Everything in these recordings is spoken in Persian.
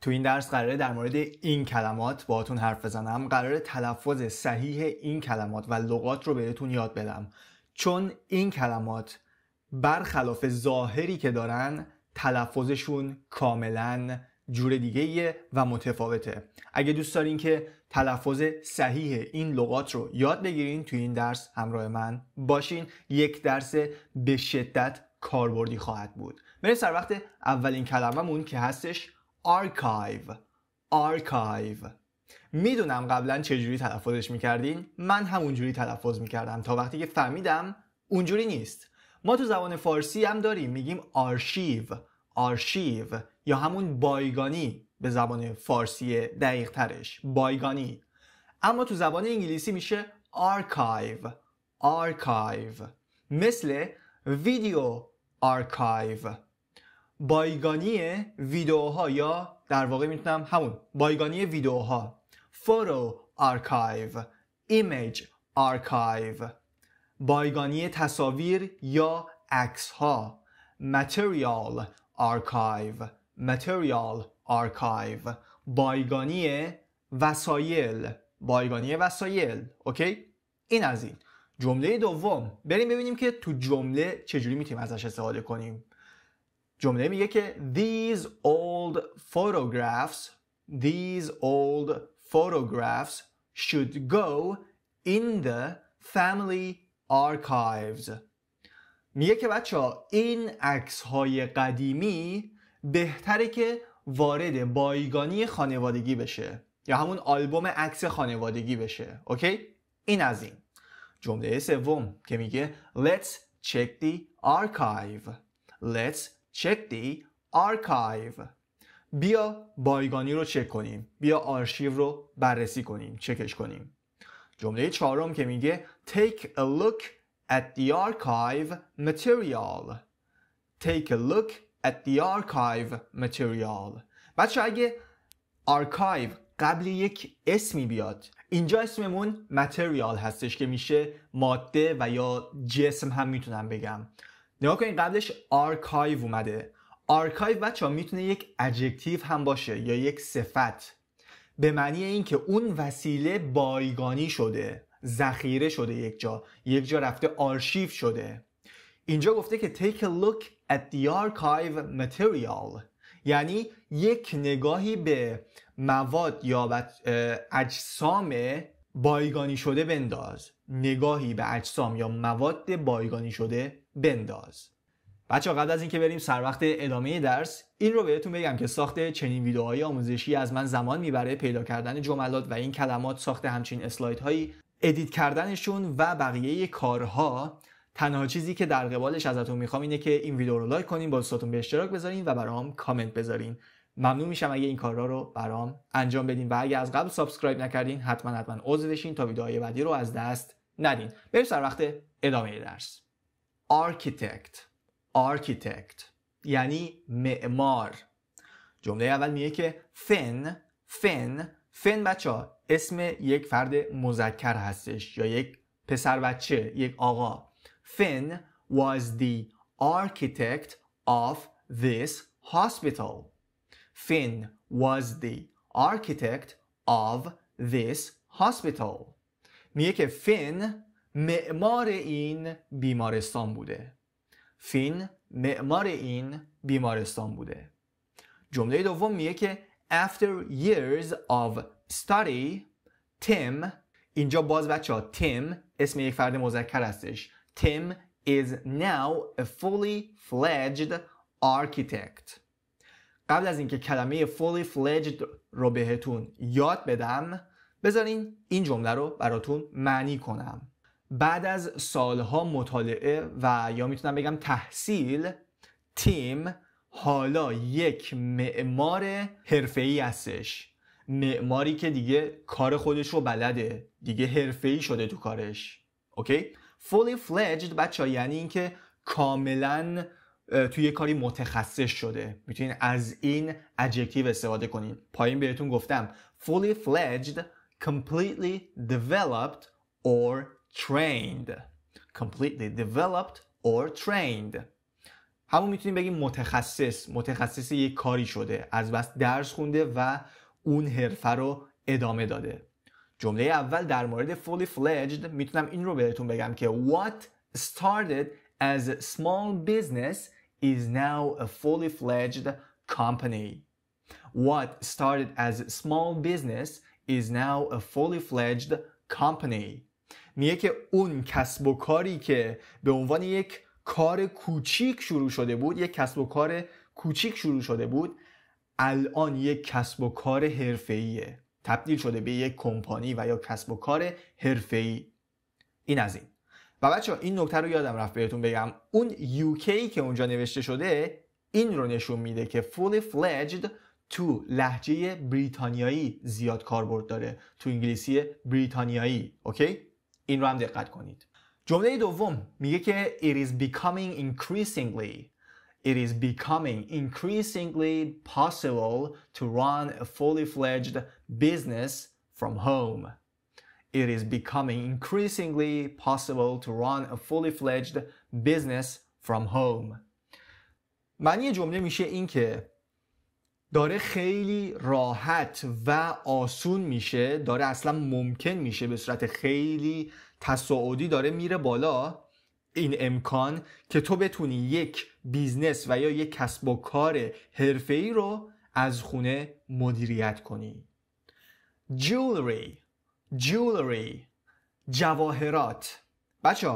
تو این درس قراره در مورد این کلمات باهاتون حرف بزنم قرار تلفظ صحیح این کلمات و لغات رو بهتون یاد بدم چون این کلمات برخلاف ظاهری که دارن تلفظشون کاملا جور دیگه و متفاوته اگه دوست دارین که تلفظ صحیح این لغات رو یاد بگیرین تو این درس همراه من باشین یک درس به شدت کاربردی خواهد بود بریم سر وقت اولین کلممون که هستش archive، archive میدونم قبلا چجوری تلفظش میکردین من همونجوری تلفظ میکردم تا وقتی که فهمیدم اونجوری نیست ما تو زبان فارسی هم داریم میگیم آرشیو آرشیو یا همون بایگانی به زبان فارسی دقیق ترش بایگانی اما تو زبان انگلیسی میشه آرکایو آرکایو مثل ویدیو آرکایو بایگانی ویدوها یا در واقع میتونم همون بایگانی ویدئوها، فوتو آرکایو ایمیج آرکایو بایگانی تصاویر یا عکس ها متریال آرکایو متریال آرکایو بایگانی وسایل بایگانی وسایل اوکی این از این جمله دوم بریم ببینیم که تو جمله چجوری میتونیم ازش استفاده کنیم جمله میگه که these old photographs these old photographs should go in the family archives میگه که بچه ها این عکس های قدیمی بهتره که وارد بایگانی خانوادگی بشه یا همون آلبوم عکس خانوادگی بشه اوکی این از این جمله سوم که میگه let's check the archive let's check the archive بیا بایگانی رو چک کنیم بیا آرشیو رو بررسی کنیم چکش کنیم جمله چهارم که میگه take a look at the archive material take a look at the archive material بچه اگه archive قبل یک اسمی بیاد اینجا اسممون material هستش که میشه ماده و یا جسم هم میتونم بگم نگاه کنید قبلش آرکایو اومده آرکایو بچه ها میتونه یک ادجکتیو هم باشه یا یک صفت به معنی اینکه اون وسیله بایگانی شده ذخیره شده یک جا یک جا رفته آرشیف شده اینجا گفته که take a look at the archive material یعنی یک نگاهی به مواد یا اجسام بایگانی شده بنداز نگاهی به اجسام یا مواد بایگانی شده بنداز بچه قبل از اینکه بریم سر وقت ادامه درس این رو بهتون بگم که ساخت چنین ویدیوهای آموزشی از من زمان میبره پیدا کردن جملات و این کلمات ساخت همچین هایی ادیت کردنشون و بقیه کارها تنها چیزی که در قبالش ازتون میخوام اینه که این ویدیو رو لایک کنین با دوستاتون به اشتراک بذارین و برام کامنت بذارین ممنون میشم اگه این کارها رو برام انجام بدین و اگه از قبل سابسکرایب نکردین حتما حتما عضو بشین تا ویدیوهای بعدی رو از دست ندین بریم سر وقت ادامه درس architect architect یعنی معمار جمله اول میگه که فن فن فن بچه ها اسم یک فرد مذکر هستش یا یک پسر بچه یک آقا فن was the architect of this hospital فن was the architect of this hospital میگه که فن معمار این بیمارستان بوده فین معمار این بیمارستان بوده جمله دوم میگه که after years of study Tim اینجا باز بچه ها Tim اسم یک فرد مذکر هستش Tim is now a fully fledged architect قبل از اینکه کلمه fully fledged رو بهتون یاد بدم بذارین این جمله رو براتون معنی کنم بعد از سالها مطالعه و یا میتونم بگم تحصیل تیم حالا یک معمار ای هستش معماری که دیگه کار خودش رو بلده دیگه ای شده تو کارش اوکی fully fledged بچه یعنی اینکه کاملا توی یه کاری متخصص شده میتونین از این adjective استفاده کنین پایین بهتون گفتم fully fledged completely developed or trained completely developed or trained همون میتونیم بگیم متخصص متخصص یک کاری شده از بس درس خونده و اون حرفه رو ادامه داده جمله اول در مورد fully fledged میتونم این رو بهتون بگم که what started as small business is now a fully fledged company what started as small business is now a fully fledged company میگه که اون کسب و کاری که به عنوان یک کار کوچیک شروع شده بود یک کسب و کار کوچیک شروع شده بود الان یک کسب و کار حرفه‌ایه تبدیل شده به یک کمپانی و یا کسب و کار حرفه‌ای این از این و بچه این نکته رو یادم رفت بهتون بگم اون یوکی که اونجا نوشته شده این رو نشون میده که fully fledged تو لحجه بریتانیایی زیاد کاربرد داره تو انگلیسی بریتانیایی اوکی این رو هم دقت کنید جمله دوم میگه که it is becoming increasingly It is becoming increasingly possible to run a fully fledged business from home. It is becoming increasingly possible to run a fully fledged business from home. معنی جمله میشه این که داره خیلی راحت و آسون میشه داره اصلا ممکن میشه به صورت خیلی تصاعدی داره میره بالا این امکان که تو بتونی یک بیزنس و یا یک کسب و کار ای رو از خونه مدیریت کنی جولری جولری جواهرات بچه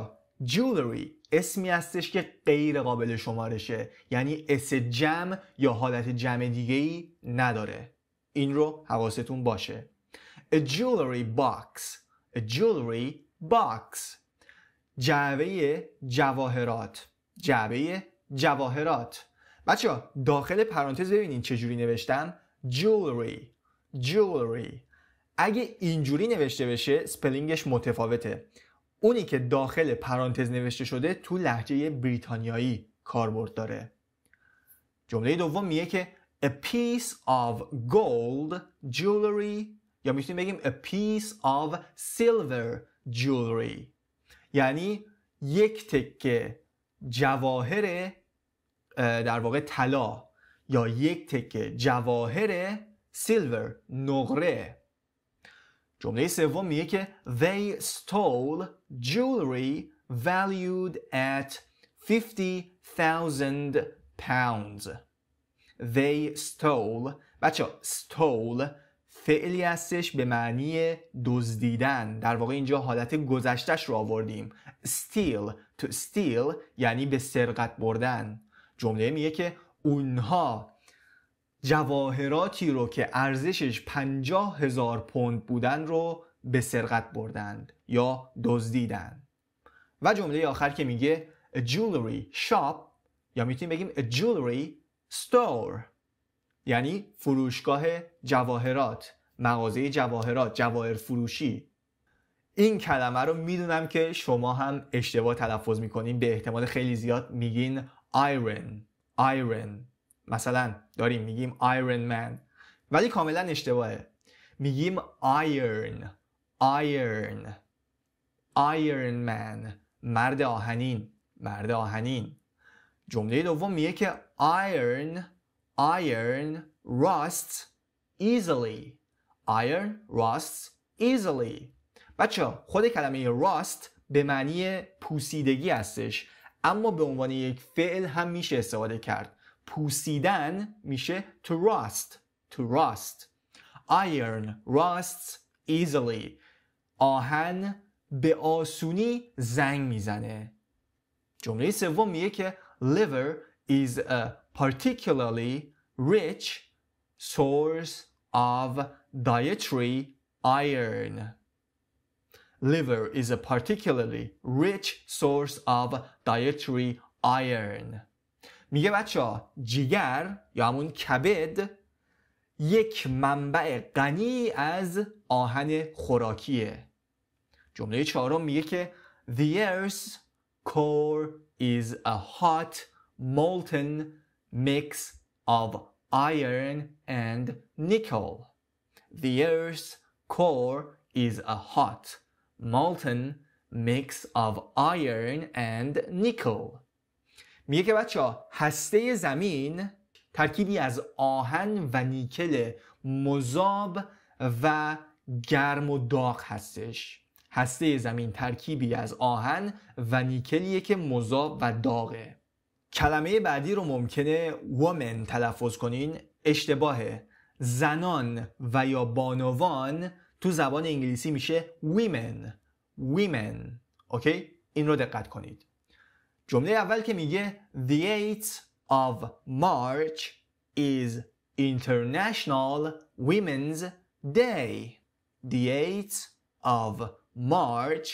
جولری اسمی هستش که غیر قابل شمارشه یعنی اس جمع یا حالت جمع دیگه ای نداره این رو حواستون باشه A jewelry box A jewelry box جعبه جواهرات جعبه جواهرات بچه ها داخل پرانتز ببینین چجوری نوشتم jewelry jewelry اگه اینجوری نوشته بشه سپلینگش متفاوته اونی که داخل پرانتز نوشته شده تو لحجه بریتانیایی کاربرد داره جمله دوم میگه که a piece of gold jewelry یا میتونیم بگیم a piece of silver jewelry یعنی یک تکه جواهر در واقع طلا یا یک تکه جواهر سیلور نقره جمله سوم میگه که they stole jewelry valued at 50,000 pounds they stole بچه stole فعلی هستش به معنی دزدیدن در واقع اینجا حالت گذشتش رو آوردیم steal to steal یعنی به سرقت بردن جمله میگه که اونها جواهراتی رو که ارزشش پنجاه هزار پوند بودن رو به سرقت بردند یا دزدیدند و جمله آخر که میگه a jewelry shop یا میتونیم بگیم a jewelry store یعنی فروشگاه جواهرات مغازه جواهرات جواهر فروشی این کلمه رو میدونم که شما هم اشتباه تلفظ میکنین به احتمال خیلی زیاد میگین آیرن آیرن مثلا داریم میگیم آیرن من ولی کاملا اشتباهه میگیم آیرن آیرن آیرن من مرد آهنین مرد آهنین جمله دوم میگه که آیرن آیرن راست easily آیرن راست easily بچه خود کلمه راست به معنی پوسیدگی هستش اما به عنوان یک فعل هم میشه استفاده کرد پوسیدن میشه to rust to rust iron rusts easily آهن به آسونی زنگ میزنه جمله سوم میگه که liver is a uh, particularly rich source of dietary iron. Liver is a particularly rich source of dietary iron. میگه بچه ها جیگر یا همون کبد یک منبع غنی از آهن خوراکیه جمله چهارم میگه که The earth's core is a hot molten mix of iron and nickel. The Earth's core is a hot, molten mix of iron and nickel. میگه که بچه هسته زمین ترکیبی از آهن و نیکل مذاب و گرم و داغ هستش هسته زمین ترکیبی از آهن و نیکلیه که مذاب و داغه کلمه بعدی رو ممکنه ومن تلفظ کنین اشتباهه زنان و یا بانوان تو زبان انگلیسی میشه ویمن ویمن اوکی این رو دقت کنید جمله اول که میگه The 8th of March is International Women's Day. The 8th of March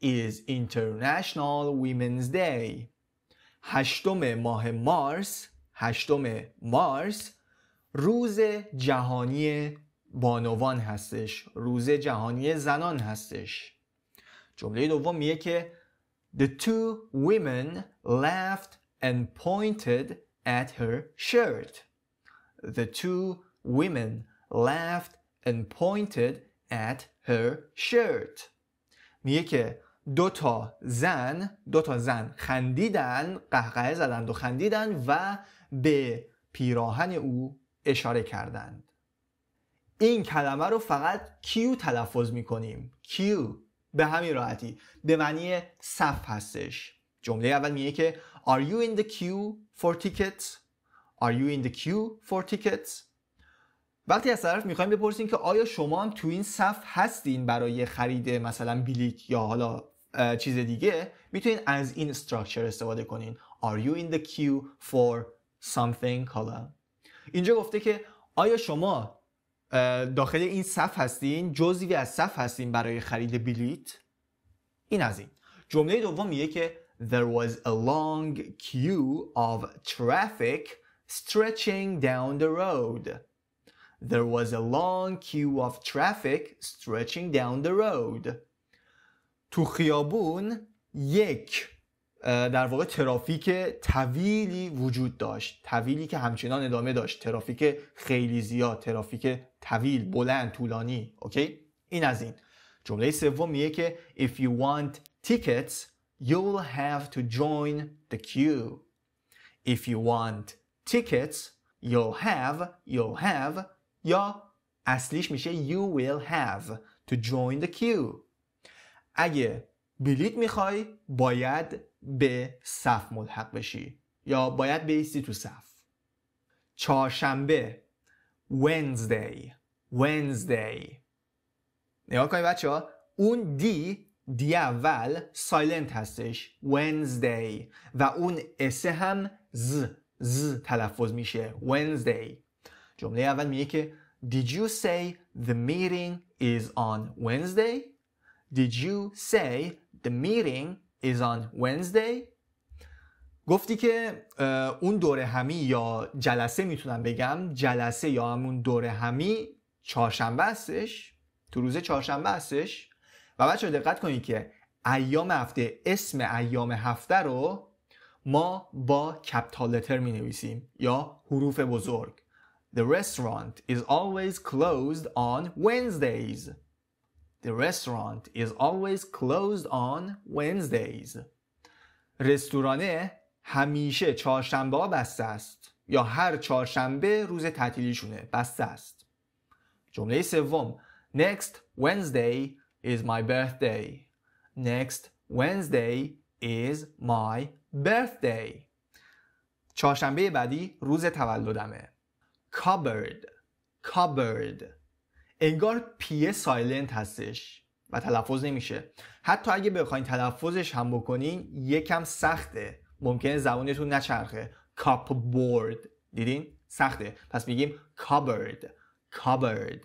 is International Women's Day. هشتم ماه مارس هشتم مارس روز جهانی بانوان هستش روز جهانی زنان هستش جمله دوم میگه که The two women laughed and pointed at her shirt. The two women laughed and pointed at her shirt. میگه که دو تا زن دو تا زن خندیدن قهقه زدند و خندیدن و به پیراهن او اشاره کردند این کلمه رو فقط کیو تلفظ می کنیم کیو به همین راحتی به معنی صف هستش جمله اول میگه که Are you in the queue for tickets? Are you in the queue for tickets? وقتی از طرف میخوایم بپرسیم که آیا شما هم تو این صف هستین برای خرید مثلا بلیت یا حالا چیز دیگه میتونین از این استراکچر استفاده کنین Are you in the queue for something حالا اینجا گفته که آیا شما داخل این صف هستین جزوی از صف هستین برای خرید بلیت این از این جمله دومیه که There was a long queue of traffic stretching down the road There was a long queue of traffic stretching down the road تو خیابون یک در واقع ترافیک طویلی وجود داشت طویلی که همچنان ادامه داشت ترافیک خیلی زیاد ترافیک طویل بلند طولانی اوکی این از این جمله سوم میگه که if you want tickets you'll have to join the queue if you want tickets you'll have you'll have یا اصلیش میشه you will have to join the queue اگه بلیت میخوای باید به صف ملحق بشی یا باید بیستی تو صف چهارشنبه Wednesday Wednesday نگاه کنید بچه ها اون دی دی اول سایلنت هستش Wednesday و اون اس هم ز ز تلفظ میشه Wednesday جمله اول میگه که Did you say the meeting is on Wednesday? Did you say The meeting is on Wednesday. گفتی که اون دوره همی یا جلسه میتونم بگم جلسه یا همون دوره همی چهارشنبه هستش تو روز چهارشنبه هستش و بچه دقت کنید که ایام هفته اسم ایام هفته رو ما با کپتالتر می نویسیم یا حروف بزرگ The restaurant is always closed on Wednesdays The restaurant is always closed on Wednesdays. رستوران همیشه چهارشنبه بسته است یا هر چهارشنبه روز تعطیلیشونه بسته است. جمله سوم Next Wednesday is my birthday. Next Wednesday is my birthday. چهارشنبه بعدی روز تولدمه. Cupboard Cupboard انگار پی سایلنت هستش و تلفظ نمیشه حتی اگه بخواین تلفظش هم بکنین یکم سخته ممکنه زبانتون نچرخه کاپ بورد دیدین سخته پس میگیم کابرد کابرد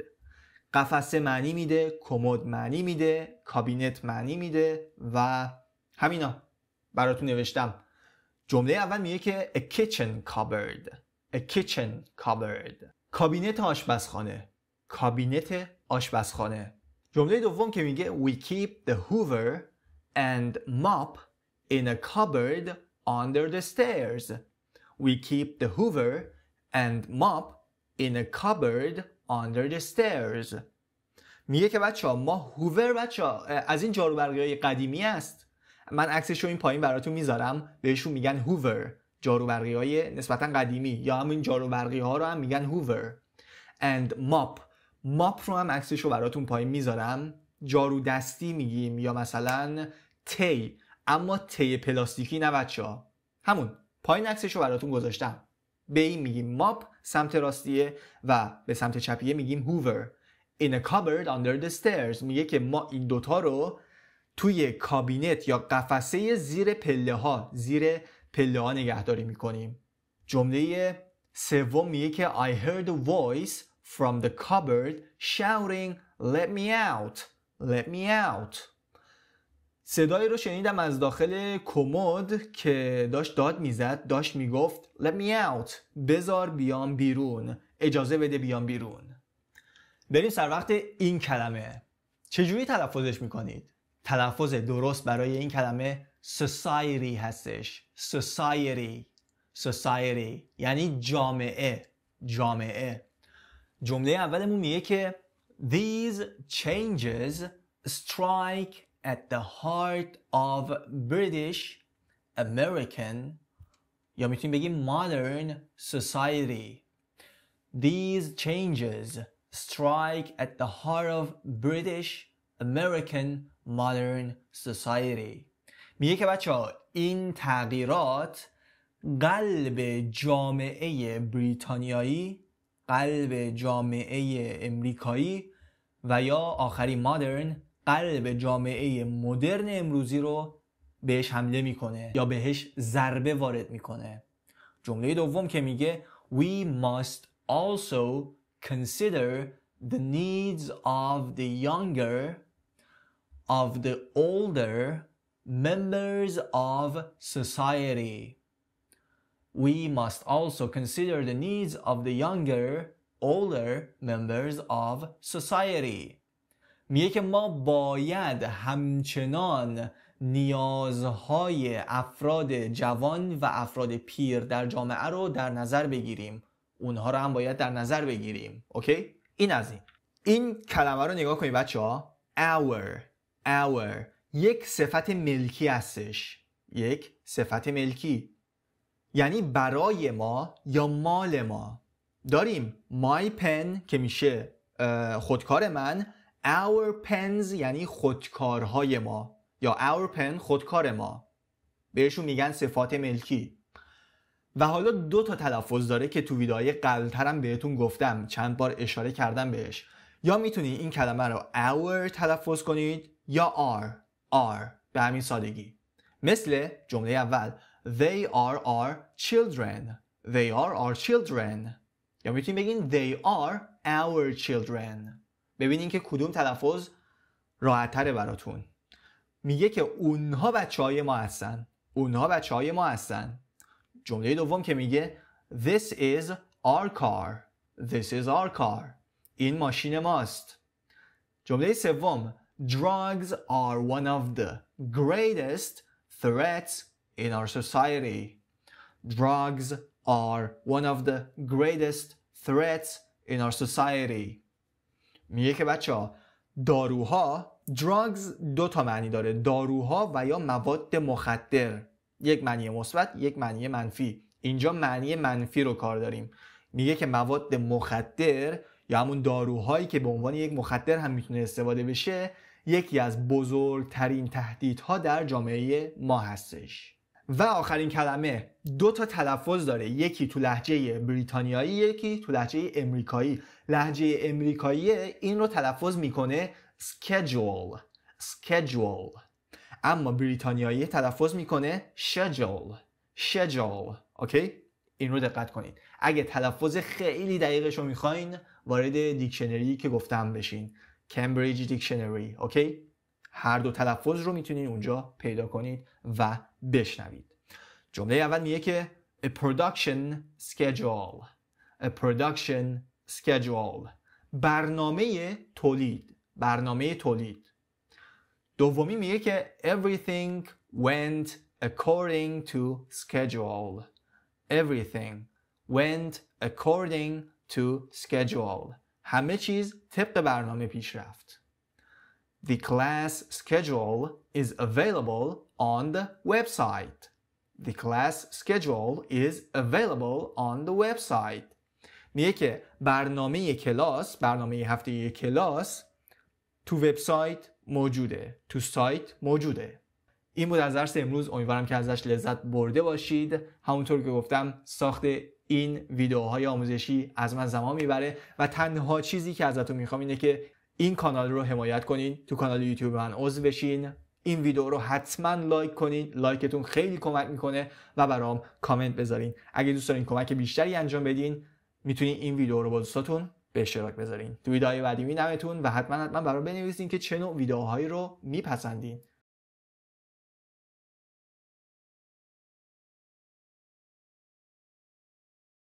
قفسه معنی میده کمد معنی میده کابینت معنی میده و همینا براتون نوشتم جمله اول میگه که a kitchen cupboard a kitchen cupboard کابینت آشپزخانه کابینت آشپزخانه جمله دوم که میگه We keep the hoover and mop in a cupboard under the stairs We keep the hoover and mop in a cupboard under the stairs میگه که بچه ها ما هوور بچه ها از این جاروبرقی های قدیمی است من عکسش رو این پایین براتون میذارم بهشون میگن هوور جاروبرقی های نسبتا قدیمی یا همین جاروبرقی ها رو هم میگن هوور and mop ماپ رو هم عکسش رو براتون پایین میذارم جارو دستی میگیم یا مثلا تی اما تی پلاستیکی نه بچه ها همون پایین عکسش رو براتون گذاشتم به این میگیم ماپ سمت راستیه و به سمت چپیه میگیم هوور in a cupboard under the stairs میگه که ما این دوتا رو توی کابینت یا قفسه زیر پله ها زیر پله ها نگهداری میکنیم جمله سوم میگه که I heard a voice from the cupboard shouting let me out let me out صدایی رو شنیدم از داخل کمد که داشت داد میزد داشت میگفت let me out بزار بیام بیرون اجازه بده بیام بیرون بریم سر وقت این کلمه چجوری تلفظش میکنید؟ تلفظ درست برای این کلمه society هستش society society یعنی جامعه جامعه جمله اولمون میگه که These changes strike at the heart of British American یا میتونیم بگیم modern society These changes strike at the heart of British American modern society میگه که بچه این تغییرات قلب جامعه بریتانیایی قلب جامعه امریکایی و یا آخری مادرن قلب جامعه مدرن امروزی رو بهش حمله میکنه یا بهش ضربه وارد میکنه جمله دوم که میگه We must also consider the needs of the younger of the older members of society we must also consider the needs of the younger, older members of society. میگه که ما باید همچنان نیازهای افراد جوان و افراد پیر در جامعه رو در نظر بگیریم اونها رو هم باید در نظر بگیریم اوکی؟ این از این این کلمه رو نگاه کنید بچه ها our our یک صفت ملکی هستش یک صفت ملکی یعنی برای ما یا مال ما داریم my pen که میشه خودکار من our pens یعنی خودکارهای ما یا our pen خودکار ما بهشون میگن صفات ملکی و حالا دو تا تلفظ داره که تو ویدای قبلترم بهتون گفتم چند بار اشاره کردم بهش یا میتونی این کلمه رو our تلفظ کنید یا are are به همین سادگی مثل جمله اول They are our children. They are our children. یا میتونیم بگین they are our children. ببینین که کدوم تلفظ تره براتون. میگه که اونها بچه های ما هستن. اونها بچه های ما هستن. جمله دوم که میگه This is our car. This is our car. این ماشین ماست. جمله سوم Drugs are one of the greatest threats in our society. Drugs are one of the greatest threats society. میگه که بچه ها داروها drugs دو تا معنی داره داروها و یا مواد مخدر یک معنی مثبت یک معنی منفی اینجا معنی منفی رو کار داریم میگه که مواد مخدر یا همون داروهایی که به عنوان یک مخدر هم میتونه استفاده بشه یکی از بزرگترین تهدیدها در جامعه ما هستش و آخرین کلمه دو تا تلفظ داره یکی تو لحجه بریتانیایی یکی تو لحجه امریکایی لحجه امریکایی این رو تلفظ میکنه schedule schedule اما بریتانیایی تلفظ میکنه schedule schedule اوکی این رو دقت کنید اگه تلفظ خیلی دقیقش رو میخواین وارد دیکشنری که گفتم بشین کمبریج دیکشنری اوکی هر دو تلفظ رو میتونید اونجا پیدا کنید و بشنوید جمله اول میگه که a production schedule a production schedule برنامه تولید برنامه تولید دومی میگه که everything went according to schedule everything went according to schedule همه چیز طبق برنامه پیش رفت The class schedule is available on the website. The class schedule is available on the website. میگه که برنامه کلاس برنامه هفته کلاس تو وبسایت موجوده تو سایت موجوده این بود از درس امروز امیدوارم که ازش لذت برده باشید همونطور که گفتم ساخت این ویدیوهای آموزشی از من زمان میبره و تنها چیزی که ازتون میخوام اینه که این کانال رو حمایت کنین تو کانال یوتیوب من عضو بشین این ویدیو رو حتما لایک کنین لایکتون خیلی کمک میکنه و برام کامنت بذارین اگه دوست دارین کمک بیشتری انجام بدین میتونین این ویدیو رو با دوستاتون به اشتراک بذارین تو ویدیوهای بعدی مینمتون و حتما حتما برام بنویسین که چه نوع ویدیوهایی رو میپسندین